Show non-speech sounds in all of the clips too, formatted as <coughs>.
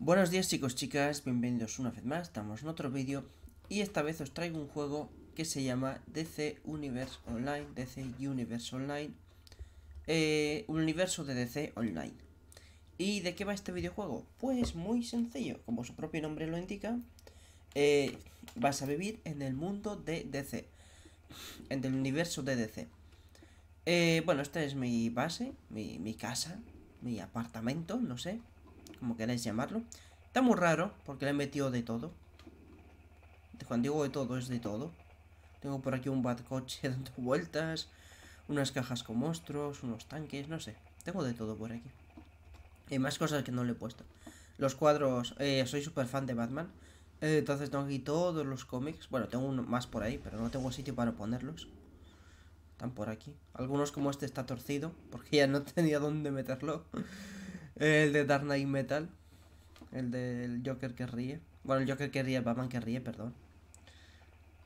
Buenos días chicos, chicas, bienvenidos una vez más, estamos en otro vídeo y esta vez os traigo un juego que se llama DC Universe Online, DC Universe Online, eh, universo de DC Online. ¿Y de qué va este videojuego? Pues muy sencillo, como su propio nombre lo indica, eh, vas a vivir en el mundo de DC, en el universo de DC. Eh, bueno, esta es mi base, mi casa, mi apartamento, no sé como queráis llamarlo. Está muy raro, porque le he metido de todo. Cuando digo de todo, es de todo. Tengo por aquí un batcoche <laughs> dando vueltas, unas cajas con monstruos, unos tanques, no sé. Tengo de todo por aquí. Hay más cosas que no le he puesto. Los cuadros, eh, soy súper fan de Batman. Eh, entonces tengo aquí todos los cómics. Bueno, tengo más por ahí, pero no tengo sitio para ponerlos. Están por aquí. Algunos como este está torcido, porque ya no <laughs> tenía dónde meterlo. El de Dark Knight Metal. El del Joker que ríe. Bueno, el Joker que ríe, el Batman que ríe, perdón.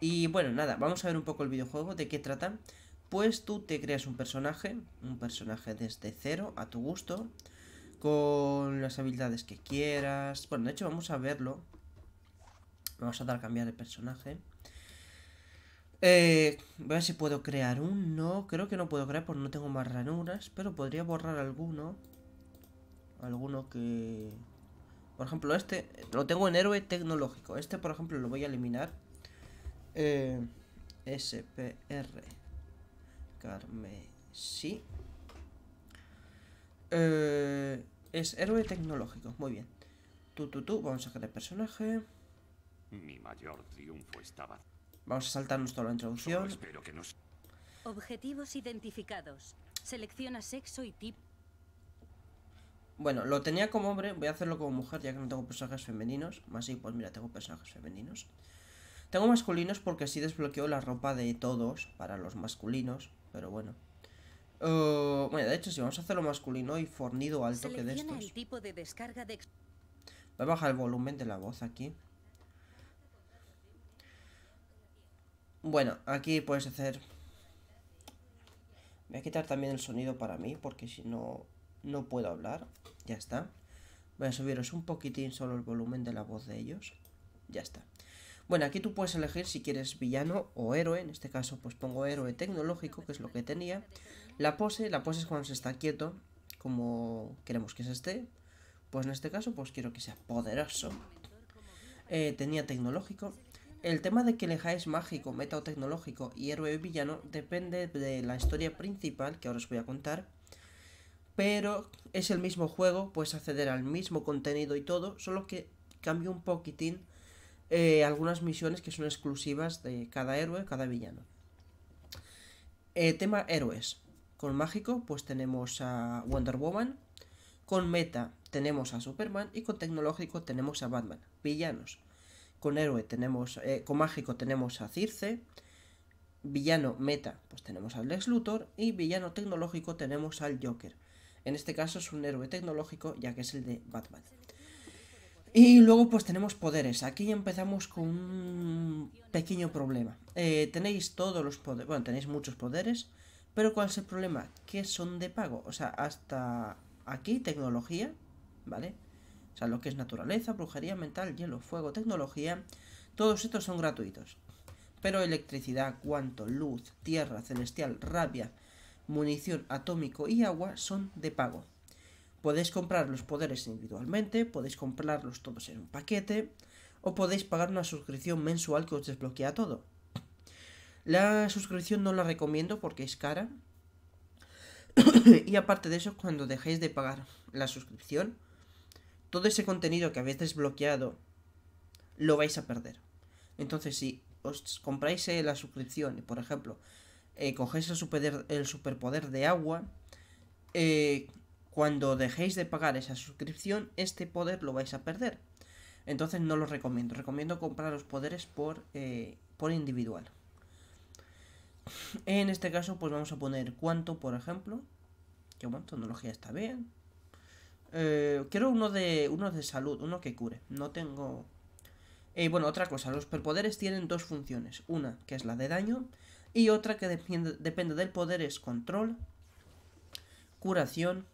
Y bueno, nada, vamos a ver un poco el videojuego, de qué trata. Pues tú te creas un personaje, un personaje desde cero, a tu gusto, con las habilidades que quieras. Bueno, de hecho vamos a verlo. Vamos a dar cambiar de personaje. Eh, voy a ver si puedo crear uno No, creo que no puedo crear porque no tengo más ranuras, pero podría borrar alguno alguno que... Por ejemplo, este lo tengo en héroe tecnológico. Este, por ejemplo, lo voy a eliminar. Eh, SPR Carmesí. Eh, es héroe tecnológico. Muy bien. Tú, tú, Vamos a sacar el personaje. Mi mayor triunfo estaba. Vamos a saltarnos toda la introducción. Objetivos identificados. Selecciona sexo y tipo. Bueno, lo tenía como hombre, voy a hacerlo como mujer ya que no tengo personajes femeninos. Más sí, pues mira, tengo personajes femeninos. Tengo masculinos porque así desbloqueo la ropa de todos para los masculinos, pero bueno. Eh, bueno, de hecho, si vamos a hacerlo masculino y fornido alto que de estos. Voy a bajar el volumen de la voz aquí. Bueno, aquí puedes hacer... Voy a quitar también el sonido para mí, porque si no no puedo hablar, ya está. Voy a subiros un poquitín solo el volumen de la voz de ellos, ya está. Bueno, aquí tú puedes elegir si quieres villano o héroe, en este caso pues pongo héroe tecnológico, que es lo que tenía. La pose, la pose es cuando se está quieto, como queremos que se esté. Pues en este caso pues quiero que sea poderoso. Eh, tenía tecnológico. El tema de que elijáis mágico, meta o tecnológico y héroe o villano depende de la historia principal que ahora os voy a contar pero es el mismo juego, puedes acceder al mismo contenido y todo, solo que cambia un poquitín eh, algunas misiones que son exclusivas de cada héroe, cada villano. Eh, tema héroes. Con mágico, pues tenemos a Wonder Woman. Con meta, tenemos a Superman. Y con tecnológico, tenemos a Batman. Villanos. Con héroe, tenemos. Eh, con mágico, tenemos a Circe. Villano meta, pues tenemos al Lex Luthor. Y villano tecnológico, tenemos al Joker. En este caso es un héroe tecnológico, ya que es el de Batman. Y luego pues tenemos poderes. Aquí empezamos con un pequeño problema. Eh, tenéis todos los poderes, bueno, tenéis muchos poderes, pero ¿cuál es el problema? Que son de pago. O sea, hasta aquí tecnología, ¿vale? O sea, lo que es naturaleza, brujería, mental, hielo, fuego, tecnología. Todos estos son gratuitos. Pero electricidad, cuanto, luz, tierra, celestial, rabia, munición atómico y agua son de pago. Podéis comprar los poderes individualmente, podéis comprarlos todos en un paquete, o podéis pagar una suscripción mensual que os desbloquea todo. La suscripción no la recomiendo porque es cara. <coughs> y aparte de eso, cuando dejéis de pagar la suscripción, todo ese contenido que habéis desbloqueado lo vais a perder. Entonces, si os compráis eh, la suscripción, por ejemplo, eh, cogéis el, superpoder de agua, eh, cuando dejéis de pagar esa suscripción, este poder lo vais a perder. Entonces no lo recomiendo. Recomiendo comprar los poderes por, eh, por individual. En este caso, pues vamos a poner cuánto, por ejemplo. Que bueno, tecnología está bien. quiero uno de, uno de salud, uno que cure. No tengo... Y bueno, otra cosa, los superpoderes tienen dos funciones. Una, que es la de daño, y otra que depende, del poder es control, curación,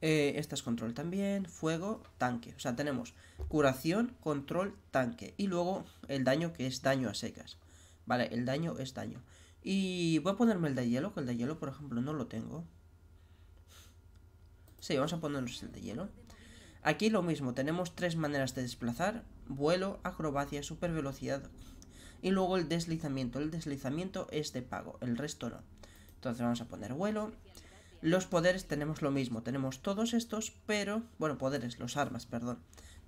eh, esta es control también, fuego, tanque. O sea, tenemos curación, control, tanque. Y luego el daño que es daño a secas. Vale, el daño es daño. Y voy a ponerme el de hielo, que el de hielo, por ejemplo, no lo tengo. Sí, vamos a ponernos el de hielo. Aquí lo mismo, tenemos tres maneras de desplazar. Vuelo, acrobacia, super velocidad, y luego el deslizamiento. El deslizamiento es de pago, el resto no. Entonces vamos a poner vuelo. Los poderes tenemos lo mismo, tenemos todos estos, pero, bueno, poderes, los armas, perdón.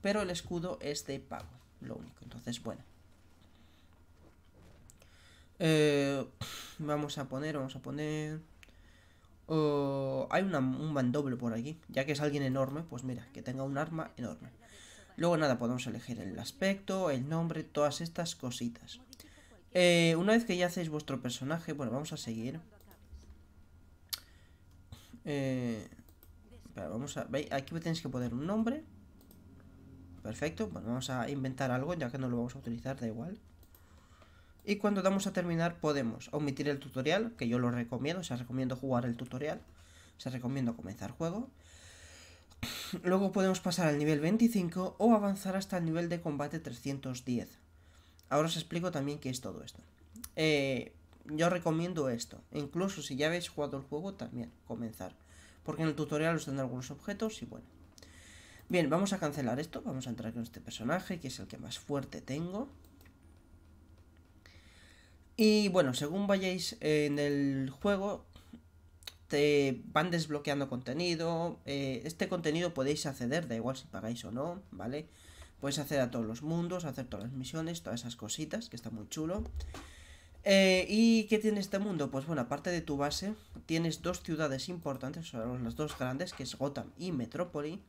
Pero el escudo es de pago, lo único. Entonces, bueno. Eh, vamos a poner, vamos a poner... Oh, hay un bandoble por aquí. Ya que es alguien enorme, pues mira, que tenga un arma enorme. Luego nada, podemos elegir el aspecto, el nombre, todas estas cositas. Eh, una vez que ya hacéis vuestro personaje, bueno, vamos a seguir. Eh, vamos a, aquí tenéis que poner un nombre. Perfecto, bueno, vamos a inventar algo, ya que no lo vamos a utilizar, da igual. Y cuando damos a terminar podemos omitir el tutorial, que yo lo recomiendo, o sea, recomiendo jugar el tutorial, o sea, recomiendo comenzar juego. Luego podemos pasar al nivel 25 o avanzar hasta el nivel de combate 310. Ahora os explico también qué es todo esto. Eh, yo recomiendo esto, incluso si ya habéis jugado el juego también comenzar, porque en el tutorial os dan algunos objetos y bueno. Bien, vamos a cancelar esto, vamos a entrar con este personaje que es el que más fuerte tengo. Y bueno, según vayáis en el juego, este, van desbloqueando contenido. Eh, este contenido podéis acceder, da igual si pagáis o no, ¿vale? Puedes acceder a todos los mundos, hacer todas las misiones, todas esas cositas, que está muy chulo. Eh, ¿Y qué tiene este mundo? Pues bueno, aparte de tu base, tienes dos ciudades importantes, son las dos grandes, que es Gotham y Metrópoli.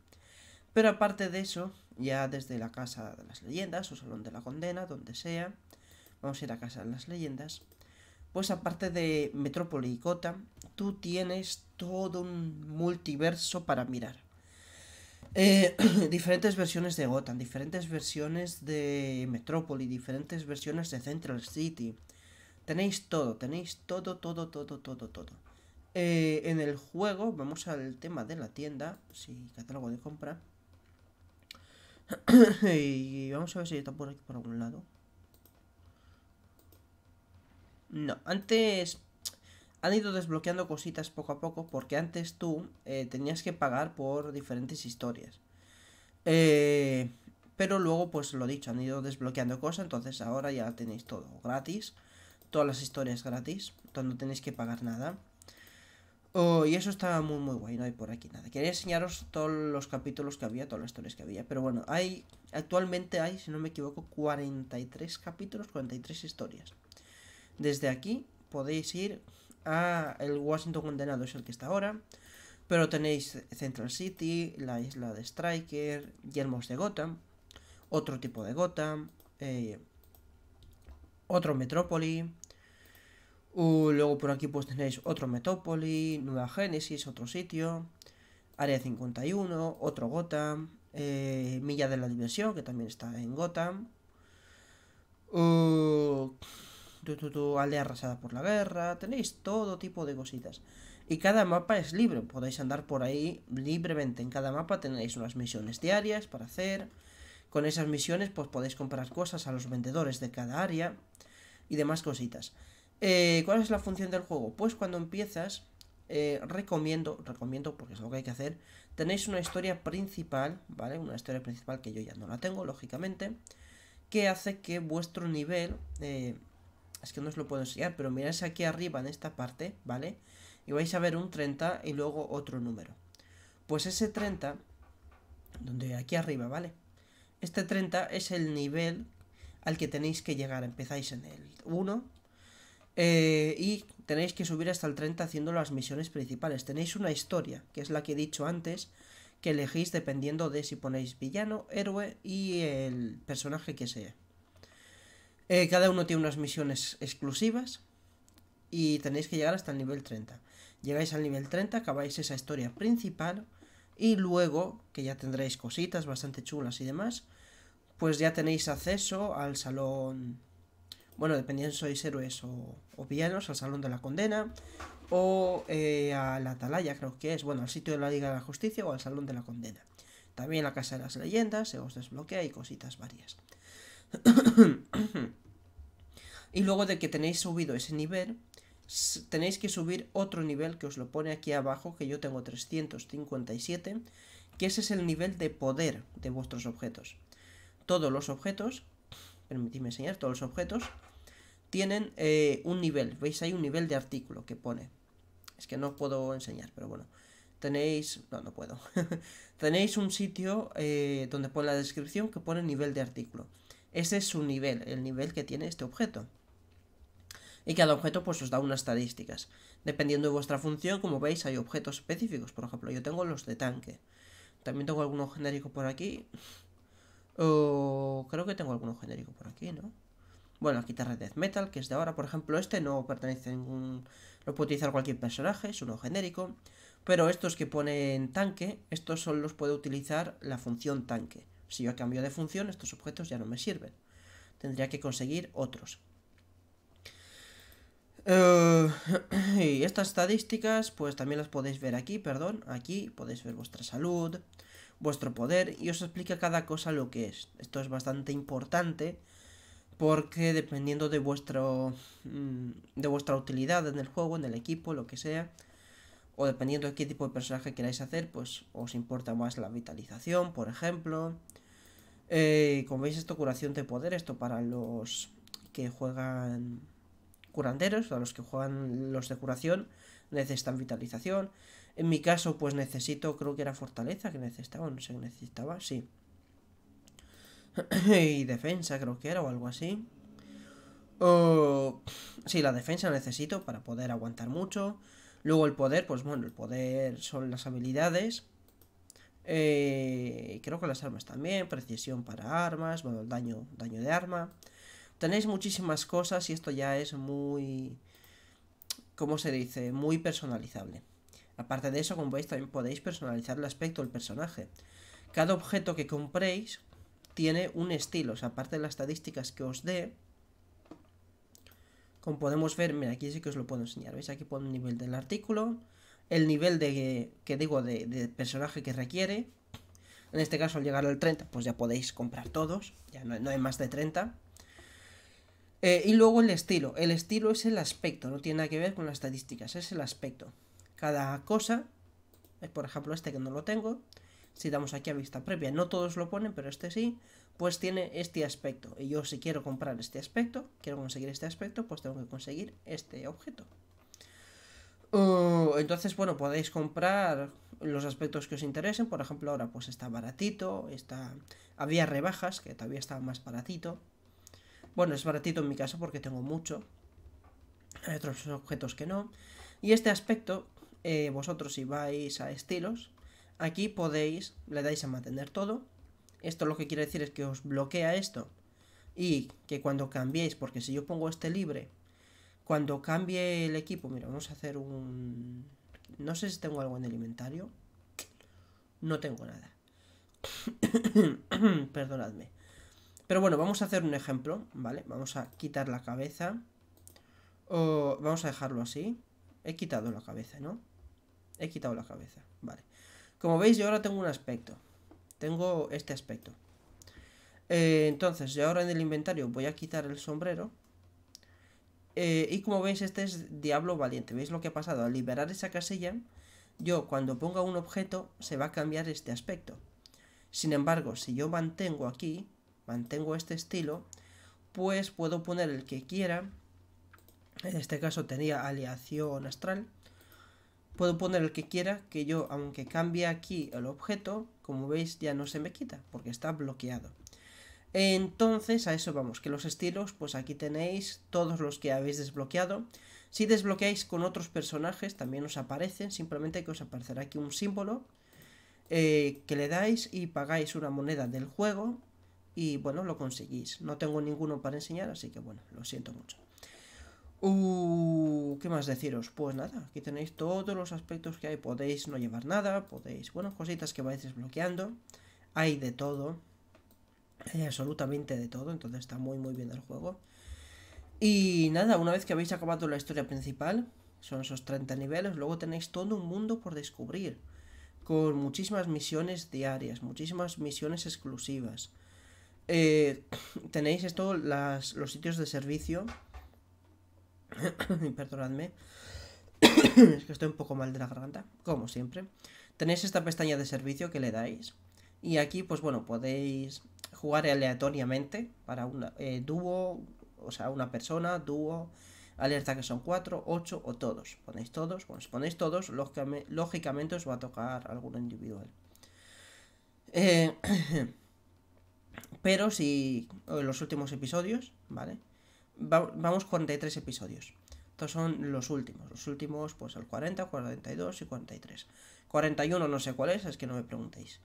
Pero aparte de eso, ya desde la Casa de las Leyendas o Salón de la Condena, donde sea, vamos a ir a Casa de las Leyendas, pues aparte de Metrópoli y Gotham, tú tienes todo un multiverso para mirar. Eh, <clears throat> diferentes versiones de Gotham, diferentes versiones de Metrópoli, diferentes versiones de Central City. Tenéis todo, tenéis todo, todo, todo, todo, todo. Eh, en el juego, vamos al tema de la tienda, si sí, catálogo de compra. <clears throat> y vamos a ver si está por aquí por algún lado. No, antes han ido desbloqueando cositas poco a poco porque antes tú eh, tenías que pagar por diferentes historias. Eh, pero luego, pues lo dicho, han ido desbloqueando cosas, entonces ahora ya tenéis todo gratis. Todas las historias gratis, entonces no tenéis que pagar nada. Oh, y eso está muy muy guay, no hay por aquí nada. Quería enseñaros todos los capítulos que había, todas las historias que había. Pero bueno, hay actualmente hay, si no me equivoco, 43 capítulos, 43 historias. Desde aquí podéis ir a el Washington Condenado, es el que está ahora. Pero tenéis Central City, la isla de Striker, Yermos de Gotham, otro tipo de Gotham, eh, otro Metrópoli. luego por aquí pues tenéis otro Metrópoli, Nueva Génesis, otro sitio, Área 51, otro Gotham, eh, Milla de la Dimensión que también está en Gotham tu, aldea arrasada por la guerra, tenéis todo tipo de cositas. Y cada mapa es libre, podéis andar por ahí libremente. En cada mapa tenéis unas misiones diarias para hacer. Con esas misiones pues podéis comprar cosas a los vendedores de cada área y demás cositas. Eh, ¿Cuál es la función del juego? Pues cuando empiezas, eh, recomiendo, recomiendo porque es lo que hay que hacer, tenéis una historia principal, ¿vale? Una historia principal que yo ya no la tengo, lógicamente, que hace que vuestro nivel... Eh, es que no os lo puedo enseñar, pero mirad aquí arriba en esta parte, ¿vale? Y vais a ver un 30 y luego otro número. Pues ese 30, donde aquí arriba, ¿vale? Este 30 es el nivel al que tenéis que llegar. Empezáis en el 1 eh, y tenéis que subir hasta el 30 haciendo las misiones principales. Tenéis una historia, que es la que he dicho antes, que elegís dependiendo de si ponéis villano, héroe y el personaje que sea. Eh, cada uno tiene unas misiones exclusivas y tenéis que llegar hasta el nivel 30. Llegáis al nivel 30, acabáis esa historia principal y luego, que ya tendréis cositas bastante chulas y demás, pues ya tenéis acceso al salón... Bueno, dependiendo si sois héroes o, villanos, al salón de la condena o al eh, a la atalaya, creo que es, bueno, al sitio de la Liga de la Justicia o al salón de la condena. También la Casa de las Leyendas se os desbloquea y cositas varias y luego de que tenéis subido ese nivel, tenéis que subir otro nivel que os lo pone aquí abajo, que yo tengo 357, que ese es el nivel de poder de vuestros objetos. Todos los objetos, permitidme enseñar, todos los objetos tienen eh, un nivel, veis hay un nivel de artículo que pone. Es que no puedo enseñar, pero bueno. Tenéis, no, no puedo. <laughs> tenéis un sitio eh, donde pone la descripción que pone nivel de artículo. Ese es su nivel, el nivel que tiene este objeto. Y cada objeto pues os da unas estadísticas. Dependiendo de vuestra función, como veis, hay objetos específicos. Por ejemplo, yo tengo los de tanque. También tengo alguno genérico por aquí. O creo que tengo alguno genérico por aquí, ¿no? Bueno, aquí Red Death Metal, que es de ahora, por ejemplo, este no pertenece a ningún... Lo puede utilizar cualquier personaje, es uno genérico. Pero estos que ponen tanque, estos solo los puede utilizar la función tanque. Si yo cambio de función, estos objetos ya no me sirven. Tendría que conseguir otros. Eh, <clears throat> y estas estadísticas, pues también las podéis ver aquí, perdón. Aquí podéis ver vuestra salud, vuestro poder, y os explica cada cosa lo que es. Esto es bastante importante porque dependiendo de vuestro mm, de vuestra utilidad en el juego, en el equipo, lo que sea, o dependiendo de qué tipo de personaje queráis hacer, pues os importa más la vitalización, por ejemplo, eh, como veis, esto curación de poder, esto para los que juegan curanderos, a los que juegan los de curación, necesitan vitalización. En mi caso, pues necesito, creo que era fortaleza que necesitaba, no sé necesitaba, sí. <clears throat> y defensa, creo que era, o algo así. O... Sí, la defensa necesito para poder aguantar mucho. Luego el poder, pues bueno, el poder son las habilidades. Eh, creo que las armas también, precisión para armas, bueno, daño, daño de arma. Tenéis muchísimas cosas y esto ya es muy... ¿Cómo se dice? Muy personalizable. Aparte de eso, como veis, también podéis personalizar el aspecto del personaje. Cada objeto que compréis tiene un estilo, o sea, aparte de las estadísticas que os dé, como podemos ver, mira, aquí sí que os lo puedo enseñar, ¿veis? Aquí pone el nivel del artículo, el nivel de, que digo, de, personaje que requiere. En este caso, al llegar al 30, pues ya podéis comprar todos. Ya no, hay más de 30. Eh, y luego el estilo. El estilo es el aspecto, no tiene nada que ver con las estadísticas, es el aspecto. Cada cosa, eh, por ejemplo este que no lo tengo, si damos aquí a vista previa, no todos lo ponen, pero este sí, pues tiene este aspecto. Y yo si quiero comprar este aspecto, quiero conseguir este aspecto, pues tengo que conseguir este objeto entonces, bueno, podéis comprar los aspectos que os interesen. Por ejemplo, ahora pues está baratito, está... había rebajas, que todavía estaba más baratito. Bueno, es baratito en mi caso porque tengo mucho. Hay otros objetos que no. Y este aspecto, eh, vosotros si vais a estilos, aquí podéis, le dais a mantener todo. Esto lo que quiere decir es que os bloquea esto. Y que cuando cambiéis, porque si yo pongo este libre cuando cambie el equipo, mira, vamos a hacer un... No sé si tengo algo en el inventario. No tengo nada. <coughs> Perdonadme. Pero bueno, vamos a hacer un ejemplo, ¿vale? Vamos a quitar la cabeza. O vamos a dejarlo así. He quitado la cabeza, ¿no? He quitado la cabeza, vale. Como veis, yo ahora tengo un aspecto. Tengo este aspecto. Eh, entonces, yo ahora en el inventario voy a quitar el sombrero. Eh, y como veis, este es Diablo Valiente. ¿Veis lo que ha pasado? Al liberar esa casilla, yo cuando ponga un objeto, se va a cambiar este aspecto. Sin embargo, si yo mantengo aquí, mantengo este estilo, pues puedo poner el que quiera. En este caso tenía aleación astral. Puedo poner el que quiera, que yo, aunque cambie aquí el objeto, como veis ya no se me quita, porque está bloqueado. Entonces, a eso vamos, que los estilos, pues aquí tenéis todos los que habéis desbloqueado. Si desbloqueáis con otros personajes, también os aparecen, simplemente que os aparecerá aquí un símbolo eh, que le dais y pagáis una moneda del juego y bueno, lo conseguís. No tengo ninguno para enseñar, así que bueno, lo siento mucho. Uh, ¿Qué más deciros? Pues nada, aquí tenéis todos los aspectos que hay. Podéis no llevar nada, podéis, bueno, cositas que vais desbloqueando. Hay de todo, eh, absolutamente de todo, entonces está muy muy bien el juego. Y nada, una vez que habéis acabado la historia principal, son esos 30 niveles, luego tenéis todo un mundo por descubrir, con muchísimas misiones diarias, muchísimas misiones exclusivas. Eh, <clears throat> tenéis esto, las, los sitios de servicio. <coughs> Perdonadme. <coughs> es que estoy un poco mal de la garganta, como siempre. Tenéis esta pestaña de servicio que le dais. Y aquí, pues bueno, podéis jugar aleatoriamente para un eh, dúo, o sea, una persona, dúo, alerta que son cuatro, ocho o todos. Ponéis todos, bueno, si ponéis todos, lógicamente os va a tocar alguno individual. Eh, <coughs> pero si los últimos episodios, ¿vale? con vamos tres episodios. Estos son los últimos. Los últimos, pues el 40, 42 y 43. 41 no sé cuál es, es que no me preguntéis.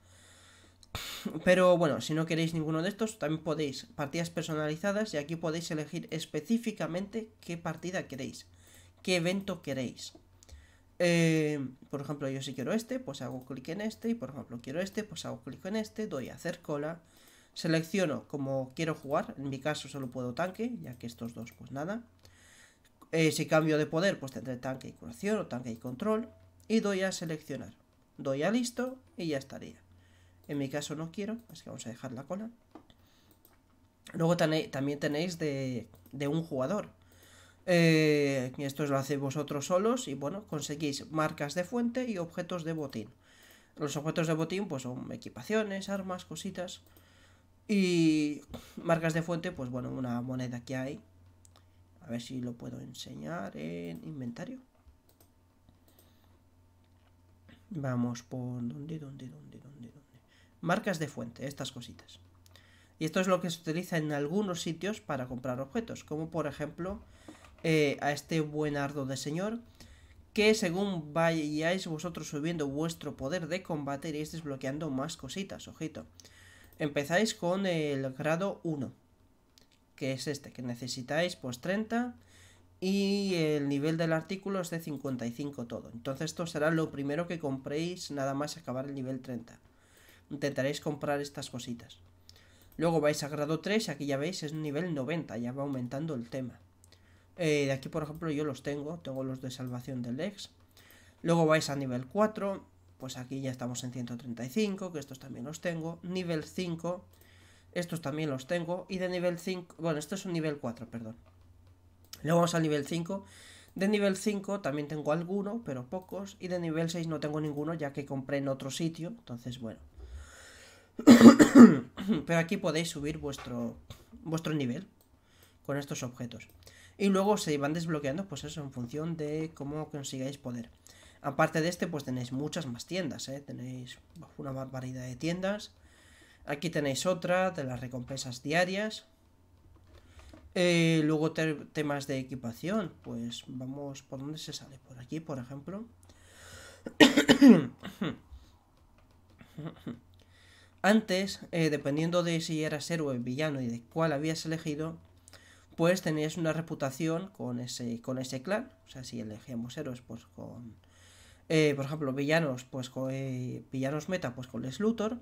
Pero bueno, si no queréis ninguno de estos, también podéis partidas personalizadas y aquí podéis elegir específicamente qué partida queréis, qué evento queréis. Eh, por ejemplo, yo si quiero este, pues hago clic en este. Y por ejemplo, quiero este, pues hago clic en este. Doy a hacer cola. Selecciono como quiero jugar. En mi caso solo puedo tanque, ya que estos dos, pues nada. Eh, si cambio de poder, pues tendré tanque y curación o tanque y control. Y doy a seleccionar. Doy a listo y ya estaría. En mi caso no quiero, así que vamos a dejar la cola. Luego también tenéis de, un jugador. Eh, esto lo hacéis vosotros solos y bueno, conseguís marcas de fuente y objetos de botín. Los objetos de botín pues son equipaciones, armas, cositas. Y marcas de fuente, pues bueno, una moneda que hay. A ver si lo puedo enseñar en inventario. Vamos por... ¿Dónde, dónde, dónde, dónde? marcas de fuente, estas cositas. Y esto es lo que se utiliza en algunos sitios para comprar objetos, como por ejemplo eh, a este buen ardo de señor, que según vayáis vosotros subiendo vuestro poder de combate iréis desbloqueando más cositas, ojito. Empezáis con el grado 1, que es este, que necesitáis pues 30 y el nivel del artículo es de 55 todo. Entonces esto será lo primero que compréis nada más acabar el nivel 30 intentaréis comprar estas cositas. Luego vais a grado 3, aquí ya veis, es nivel 90, ya va aumentando el tema. Eh, de aquí, por ejemplo, yo los tengo, tengo los de salvación del ex. Luego vais a nivel 4, pues aquí ya estamos en 135, que estos también los tengo. Nivel 5, estos también los tengo. Y de nivel 5, bueno, esto es un nivel 4, perdón. Luego vamos al nivel 5. De nivel 5 también tengo alguno, pero pocos. Y de nivel 6 no tengo ninguno, ya que compré en otro sitio. Entonces, bueno. <coughs> Pero aquí podéis subir vuestro, vuestro nivel con estos objetos. Y luego se van desbloqueando, pues eso, en función de cómo consigáis poder. Aparte de este, pues tenéis muchas más tiendas, ¿eh? Tenéis una barbaridad de tiendas. Aquí tenéis otra de las recompensas diarias. Eh, luego temas de equipación. Pues vamos, ¿por dónde se sale? Por aquí, por ejemplo. <coughs> <coughs> Antes, eh, dependiendo de si eras héroe, villano y de cuál habías elegido, pues tenías una reputación con ese, con ese clan. O sea, si elegíamos héroes, pues con... Eh, por ejemplo, villanos, pues con... Eh, villanos meta, pues con el Luthor.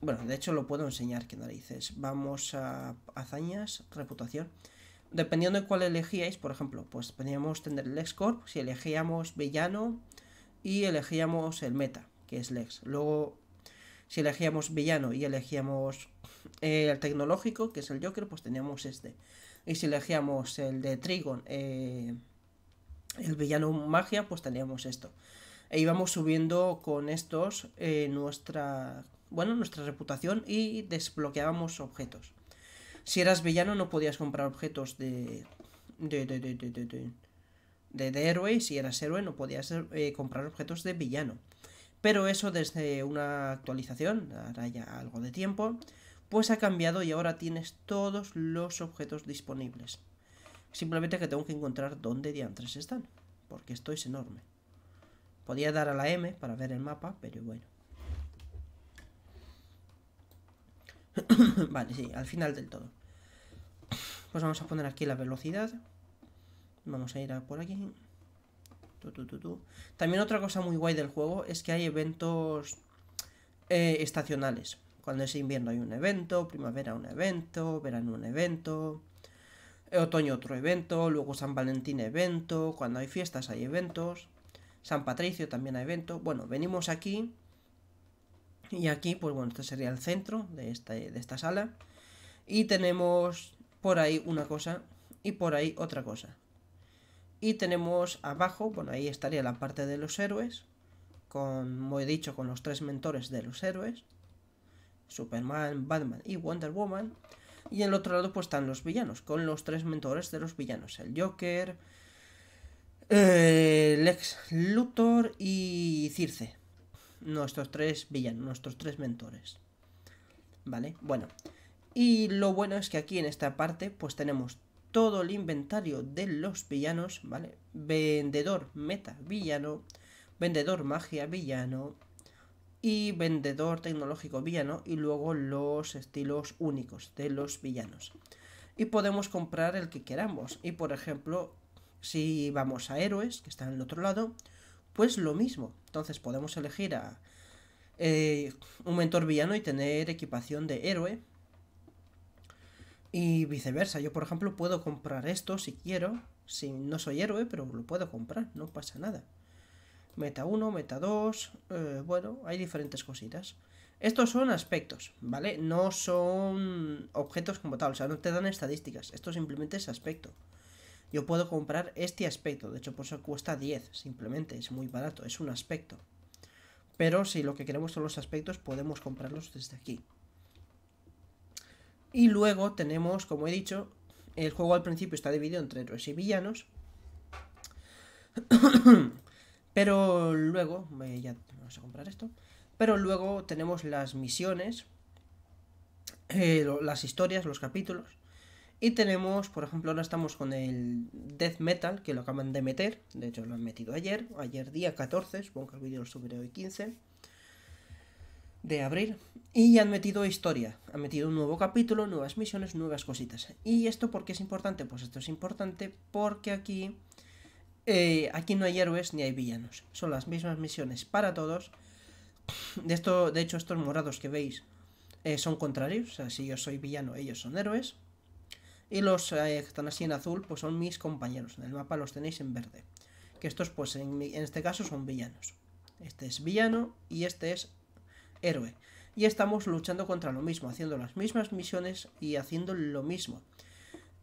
bueno, de hecho lo puedo enseñar, que narices. Vamos a hazañas, reputación. Dependiendo de cuál elegíais, por ejemplo, pues teníamos tener el X-Corp, si elegíamos villano y elegíamos el meta que es Lex. Luego, si elegíamos villano y elegíamos eh, el tecnológico, que es el Joker, pues teníamos este. Y si elegíamos el de Trigon, eh, el villano magia, pues teníamos esto. E íbamos subiendo con estos eh, nuestra, bueno, nuestra reputación y desbloqueábamos objetos. Si eras villano no podías comprar objetos de... de, de, de, de, de héroe, si eras héroe no podías comprar objetos de villano. Pero eso desde una actualización, ahora ya algo de tiempo, pues ha cambiado y ahora tienes todos los objetos disponibles. Simplemente que tengo que encontrar dónde diantres están, porque esto es enorme. Podía dar a la M para ver el mapa, pero bueno. <coughs> vale, sí, al final del todo. Pues vamos a poner aquí la velocidad. Vamos a ir a por aquí. También otra cosa muy guay del juego es que hay eventos eh, estacionales. Cuando es invierno hay un evento, primavera un evento, verano un evento, otoño otro evento, luego San Valentín evento, cuando hay fiestas hay eventos, San Patricio también hay evento. Bueno, venimos aquí y aquí, pues bueno, este sería el centro de este, de esta sala. Y tenemos por ahí una cosa y por ahí otra cosa. Y tenemos abajo, bueno, ahí estaría la parte de los héroes, como he dicho, con los tres mentores de los héroes, Superman, Batman y Wonder Woman. Y en el otro lado pues están los villanos, con los tres mentores de los villanos, el Joker, el Lex Luthor y Circe. Nuestros tres villanos, nuestros tres mentores. ¿Vale? Bueno. Y lo bueno es que aquí en esta parte pues tenemos todo el inventario de los villanos, ¿vale? Vendedor meta villano, vendedor magia villano y vendedor tecnológico villano y luego los estilos únicos de los villanos. Y podemos comprar el que queramos. Y por ejemplo, si vamos a héroes, que están en el otro lado, pues lo mismo. Entonces podemos elegir a eh, un mentor villano y tener equipación de héroe y viceversa, yo por ejemplo puedo comprar esto si quiero, si no soy héroe, pero lo puedo comprar, no pasa nada. Meta 1, meta 2, eh, bueno, hay diferentes cositas. Estos son aspectos, ¿vale? No son objetos como tal, o sea, no te dan estadísticas, esto simplemente es aspecto. Yo puedo comprar este aspecto, de hecho por eso cuesta 10, simplemente, es muy barato, es un aspecto. Pero si lo que queremos son los aspectos, podemos comprarlos desde aquí. Y luego tenemos, como he dicho, el juego al principio está dividido entre héroes y villanos. <coughs> Pero luego, ya vamos a comprar esto. Pero luego tenemos las misiones, eh, las historias, los capítulos. Y tenemos, por ejemplo, ahora estamos con el Death Metal, que lo acaban de meter. De hecho, lo han metido ayer, ayer día 14, supongo que el vídeo lo subiré hoy 15 de abrir Y han metido historia, han metido un nuevo capítulo, nuevas misiones, nuevas cositas. ¿Y esto por qué es importante? Pues esto es importante porque aquí, eh, aquí no hay héroes ni hay villanos. Son las mismas misiones para todos. De, esto, de hecho, estos morados que veis eh, son contrarios. O sea, si yo soy villano, ellos son héroes. Y los eh, que están así en azul, pues son mis compañeros. En el mapa los tenéis en verde. Que estos, pues en este caso, son villanos. Este es villano y este es héroe. Y estamos luchando contra lo mismo, haciendo las mismas misiones y haciendo lo mismo.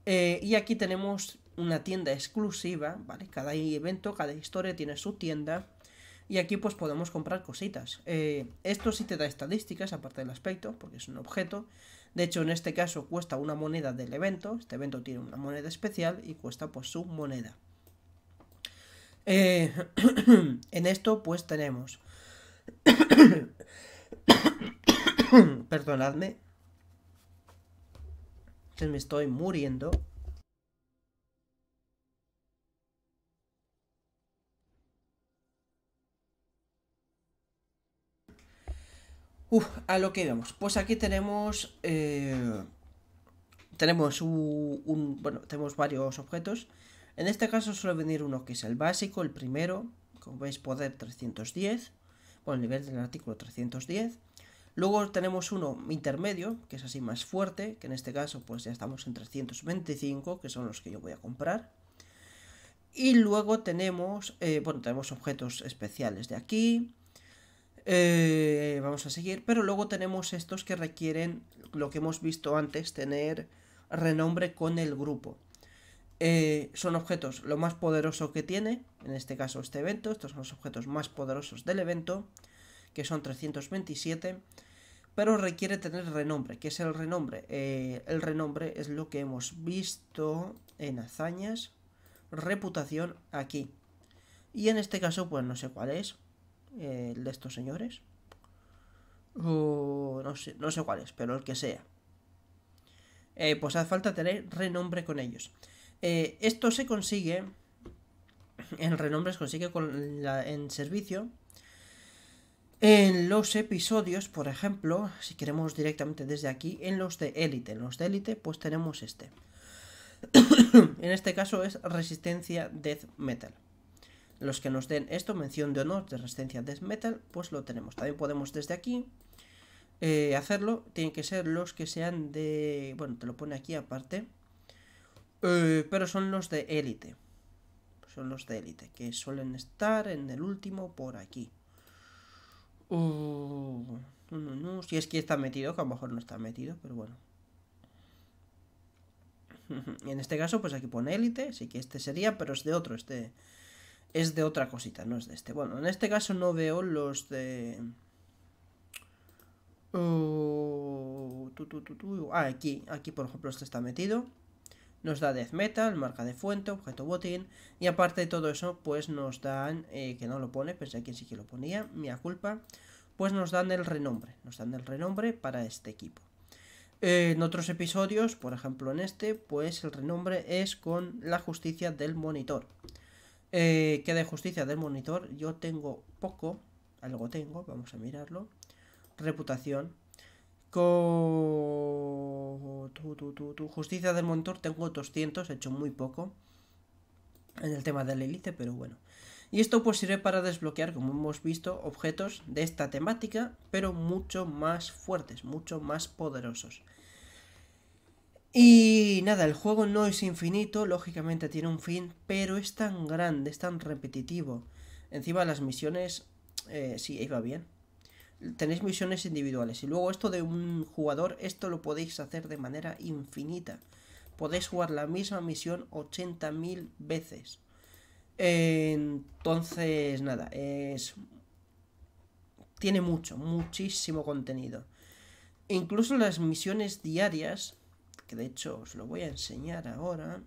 Eh, y aquí tenemos una tienda exclusiva, ¿vale? Cada evento, cada historia tiene su tienda. Y aquí pues podemos comprar cositas. Eh, esto sí te da estadísticas, aparte del aspecto, porque es un objeto. De hecho, en este caso cuesta una moneda del evento. Este evento tiene una moneda especial y cuesta pues su moneda. Eh, <clears throat> en esto pues tenemos <coughs> Perdonadme. Que me estoy muriendo. a lo que vemos, Pues aquí tenemos. Eh, tenemos Bueno, tenemos varios objetos. En este caso suele venir uno que es el básico, el primero. Como veis, poder 310. Bueno, el nivel del artículo 310. Luego tenemos uno intermedio, que es así más fuerte, que en este caso pues ya estamos en 325, que son los que yo voy a comprar. Y luego tenemos, eh, bueno, tenemos objetos especiales de aquí. Eh, vamos a seguir, pero luego tenemos estos que requieren lo que hemos visto antes, tener renombre con el grupo. Eh, son objetos lo más poderoso que tiene, en este caso este evento, estos son los objetos más poderosos del evento, que son 327 pero requiere tener renombre. ¿Qué es el renombre? Eh, el renombre es lo que hemos visto en hazañas, reputación aquí. Y en este caso, pues no sé cuál es, eh, el de estos señores. no sé, no sé cuál es, pero el que sea. Eh, pues hace falta tener renombre con ellos. esto se consigue, el renombre se consigue con en servicio en los episodios, por ejemplo, si queremos directamente desde aquí, en los de élite, en los de élite, pues tenemos este. <coughs> en este caso es Resistencia Death Metal. Los que nos den esto, mención de honor de Resistencia Death Metal, pues lo tenemos. También podemos desde aquí eh, hacerlo. Tienen que ser los que sean de... Bueno, te lo pone aquí aparte. Eh, pero son los de élite. Son los de élite, que suelen estar en el último por aquí. Si es que está metido, que a lo mejor no está metido, pero bueno. <laughs> en este caso, pues aquí pone élite, sí que este sería, pero es de otro, este es de otra cosita, no es de este. Bueno, en este caso no veo los de... Oh, ah, aquí, aquí por ejemplo este está metido nos da death metal, marca de fuente, objeto botín, y aparte de todo eso, pues nos dan, eh, que no lo pone, pensé que sí que lo ponía, mía culpa, pues nos dan el renombre, nos dan el renombre para este equipo. en otros episodios, por ejemplo en este, pues el renombre es con la justicia del monitor. Eh, que de justicia del monitor yo tengo poco, algo tengo, vamos a mirarlo. Reputación, con tu, Justicia del Montor tengo 200, he hecho muy poco en el tema del hélice, pero bueno. Y esto pues sirve para desbloquear, como hemos visto, objetos de esta temática, pero mucho más fuertes, mucho más poderosos. Y nada, el juego no es infinito, lógicamente tiene un fin, pero es tan grande, es tan repetitivo. Encima las misiones, eh, sí, iba bien, tenéis misiones individuales. Y luego esto de un jugador, esto lo podéis hacer de manera infinita. Podéis jugar la misma misión 80.000 veces. Entonces, nada, es... Tiene mucho, muchísimo contenido. Incluso las misiones diarias, que de hecho os lo voy a enseñar ahora,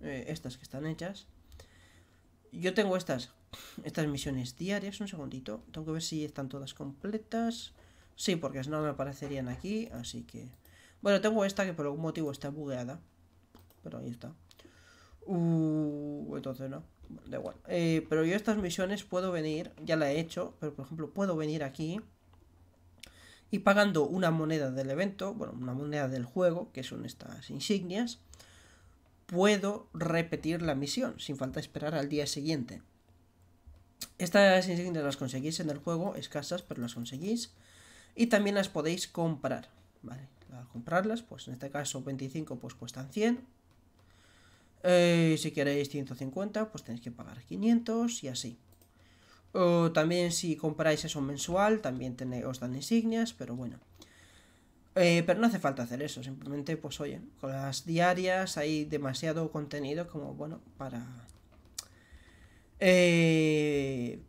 eh, estas que están hechas, yo tengo estas estas misiones diarias, un segundito. Tengo que ver si están todas completas. Sí, porque si no me aparecerían aquí, así que... Bueno, tengo esta que por algún motivo está bugueada. Pero ahí está. Uh, entonces no. da igual. Eh, pero yo estas misiones puedo venir, ya la he hecho, pero por ejemplo puedo venir aquí y pagando una moneda del evento, bueno, una moneda del juego, que son estas insignias, puedo repetir la misión sin falta esperar al día siguiente. Estas insignias las conseguís en el juego, escasas, pero las conseguís. Y también las podéis comprar, ¿vale? Al comprarlas, pues en este caso 25 pues cuestan 100. Eh, si queréis 150, pues tenéis que pagar 500 y así. O también si compráis eso mensual, también tenéis, os dan insignias, pero bueno. Eh, pero no hace falta hacer eso, simplemente pues oye, con las diarias hay demasiado contenido como bueno para eh,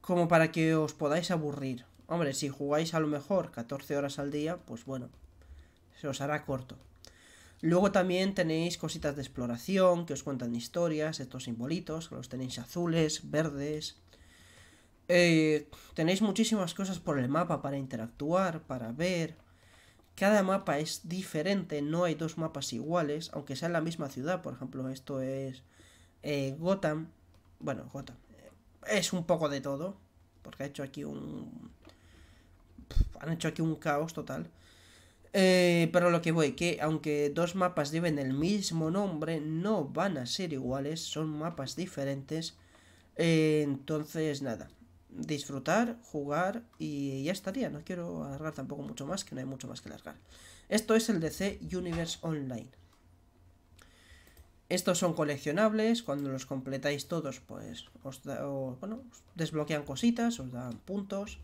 como para que os podáis aburrir. Hombre, si jugáis a lo mejor 14 horas al día, pues bueno, se os hará corto. Luego también tenéis cositas de exploración que os cuentan historias, estos simbolitos, que los tenéis azules, verdes. Eh, tenéis muchísimas cosas por el mapa para interactuar, para ver. Cada mapa es diferente, no hay dos mapas iguales, aunque sea en la misma ciudad. Por ejemplo, esto es eh, Gotham bueno, Jota, Es un poco de todo. Porque ha hecho aquí un. Han hecho aquí un caos total. Eh, pero lo que voy, que aunque dos mapas lleven el mismo nombre, no van a ser iguales, son mapas diferentes. Eh, entonces, nada, disfrutar, jugar y ya estaría. No quiero alargar tampoco mucho más, que no hay mucho más que alargar. Esto es el DC Universe Online. Estos son coleccionables, cuando los completáis todos, pues os, desbloquean cositas, os dan puntos.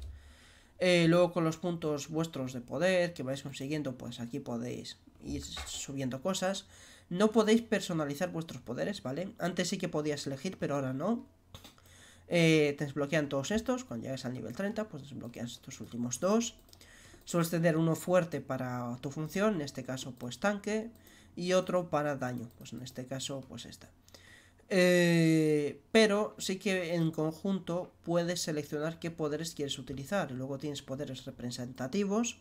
Eh, luego con los puntos vuestros de poder que vais consiguiendo, pues aquí podéis ir subiendo cosas. No podéis personalizar vuestros poderes, ¿vale? Antes sí que podías elegir, pero ahora no. te eh, desbloquean todos estos, cuando llegues al nivel 30, pues desbloqueas estos últimos dos. Sueles tener uno fuerte para tu función, en este caso pues tanque y otro para daño, pues en este caso pues esta. Eh, pero sí que en conjunto puedes seleccionar qué poderes quieres utilizar. Luego tienes poderes representativos,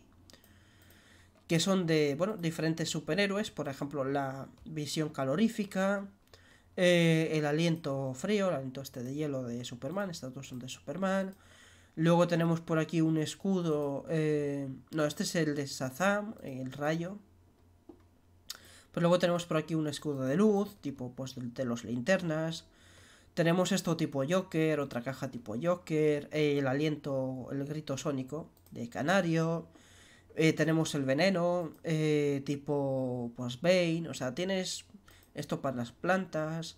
que son de bueno, diferentes superhéroes, por ejemplo, la visión calorífica, eh, el aliento frío, el aliento este de hielo de Superman, estos dos son de Superman. Luego tenemos por aquí un escudo, eh, no, este es el de Sazam, el rayo, pero pues luego tenemos por aquí un escudo de luz, tipo pues de los linternas. Tenemos esto tipo Joker, otra caja tipo Joker, el aliento, el grito sónico de Canario. Eh, tenemos el veneno, eh, tipo pues Bane, o sea, tienes esto para las plantas.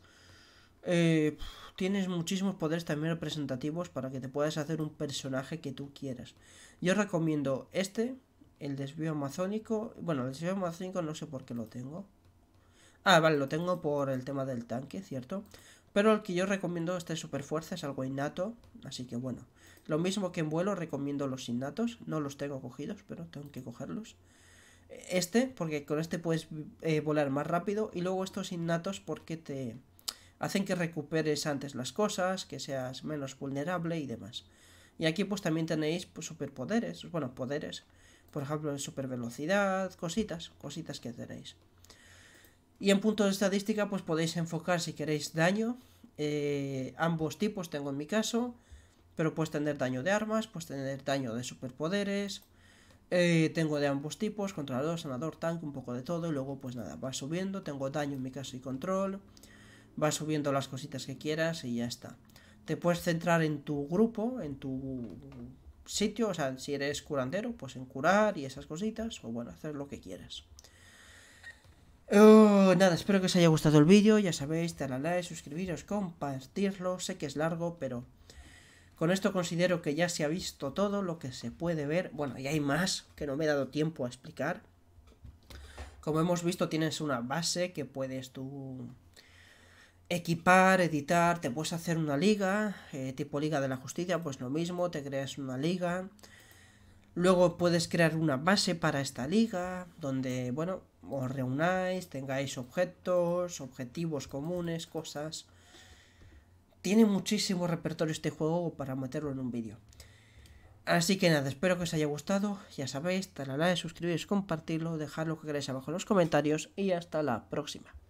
Eh, tienes muchísimos poderes también representativos para que te puedas hacer un personaje que tú quieras. Yo recomiendo este, el desvío amazónico. Bueno, el desvío amazónico no sé por qué lo tengo. Ah, vale, lo tengo por el tema del tanque, ¿cierto? Pero el que yo recomiendo este super fuerza es algo innato. Así que bueno. Lo mismo que en vuelo, recomiendo los innatos. No los tengo cogidos, pero tengo que cogerlos. Este, porque con este puedes eh, volar más rápido. Y luego estos innatos porque te hacen que recuperes antes las cosas, que seas menos vulnerable y demás. Y aquí pues también tenéis pues, superpoderes, bueno, poderes por ejemplo, en supervelocidad, cositas, cositas que tenéis. Y en punto de estadística, pues podéis enfocar si queréis daño, eh, ambos tipos tengo en mi caso, pero puedes tener daño de armas, puedes tener daño de superpoderes, eh, tengo de ambos tipos, controlador, sanador, tanque, un poco de todo, y luego pues nada, va subiendo, tengo daño en mi caso y control, va subiendo las cositas que quieras y ya está. Te puedes centrar en tu grupo, en tu sitio, o sea, si eres curandero, pues en curar y esas cositas, o bueno, hacer lo que quieras. Oh, nada, espero que os haya gustado el vídeo, ya sabéis, darle a like, suscribiros, compartirlo, sé que es largo, pero con esto considero que ya se ha visto todo lo que se puede ver, bueno, y hay más que no me he dado tiempo a explicar. Como hemos visto, tienes una base que puedes tú equipar, editar, te puedes hacer una liga, eh, tipo Liga de la Justicia, pues lo mismo, te creas una liga. Luego puedes crear una base para esta liga, donde, bueno, os reunáis, tengáis objetos, objetivos comunes, cosas. Tiene muchísimo repertorio este juego para meterlo en un vídeo. Así que nada, espero que os haya gustado. Ya sabéis, darle a like, suscribiros, compartirlo, dejar lo que queráis abajo en los comentarios y hasta la próxima.